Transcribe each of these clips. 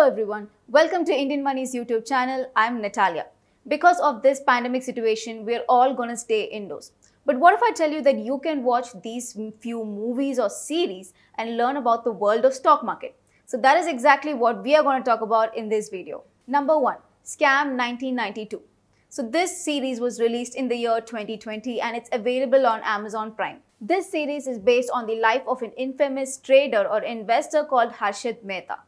Hello everyone, welcome to Indian Money's YouTube channel. I'm Natalia. Because of this pandemic situation, we're all gonna stay indoors. But what if I tell you that you can watch these few movies or series and learn about the world of stock market? So that is exactly what we are gonna talk about in this video. Number one, Scam 1992. So this series was released in the year 2020 and it's available on Amazon Prime. This series is based on the life of an infamous trader or investor called Harshad Mehta.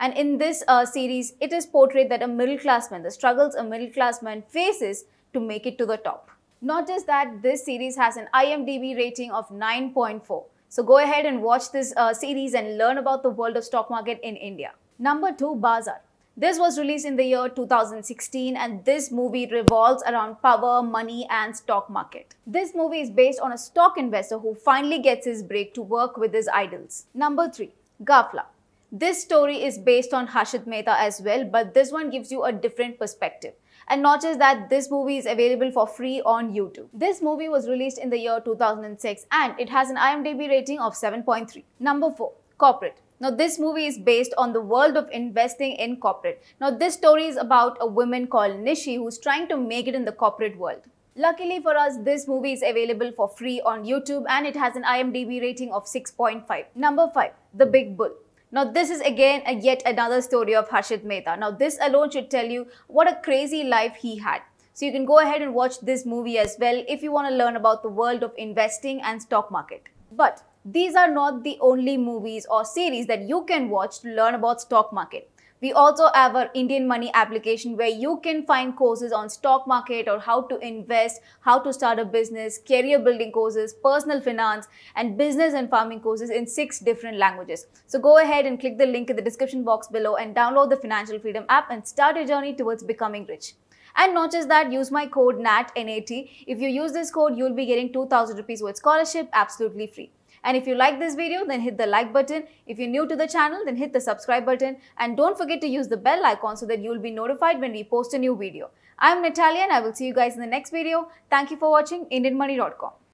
And in this uh, series, it is portrayed that a middle class man, the struggles a middle class man faces to make it to the top. Not just that, this series has an IMDb rating of 9.4. So go ahead and watch this uh, series and learn about the world of stock market in India. Number 2, Bazaar. This was released in the year 2016 and this movie revolves around power, money and stock market. This movie is based on a stock investor who finally gets his break to work with his idols. Number 3. Gafla. This story is based on Harshad Mehta as well, but this one gives you a different perspective. And not just that, this movie is available for free on YouTube. This movie was released in the year 2006 and it has an IMDb rating of 7.3. Number 4. Corporate. Now, this movie is based on the world of investing in corporate. Now, this story is about a woman called Nishi who's trying to make it in the corporate world. Luckily for us, this movie is available for free on YouTube and it has an IMDb rating of 6.5. Number 5. The Big Bull. Now, this is again a yet another story of Harshit Mehta. Now, this alone should tell you what a crazy life he had. So you can go ahead and watch this movie as well if you want to learn about the world of investing and stock market. But these are not the only movies or series that you can watch to learn about stock market. We also have our Indian Money application where you can find courses on stock market or how to invest, how to start a business, career building courses, personal finance and business and farming courses in six different languages. So go ahead and click the link in the description box below and download the Financial Freedom app and start your journey towards becoming rich. And not just that, use my code NAT NAT. If you use this code, you'll be getting 2000 rupees worth scholarship absolutely free. And if you like this video, then hit the like button. If you're new to the channel, then hit the subscribe button. And don't forget to use the bell icon so that you'll be notified when we post a new video. I'm Natalia and I will see you guys in the next video. Thank you for watching IndianMoney.com.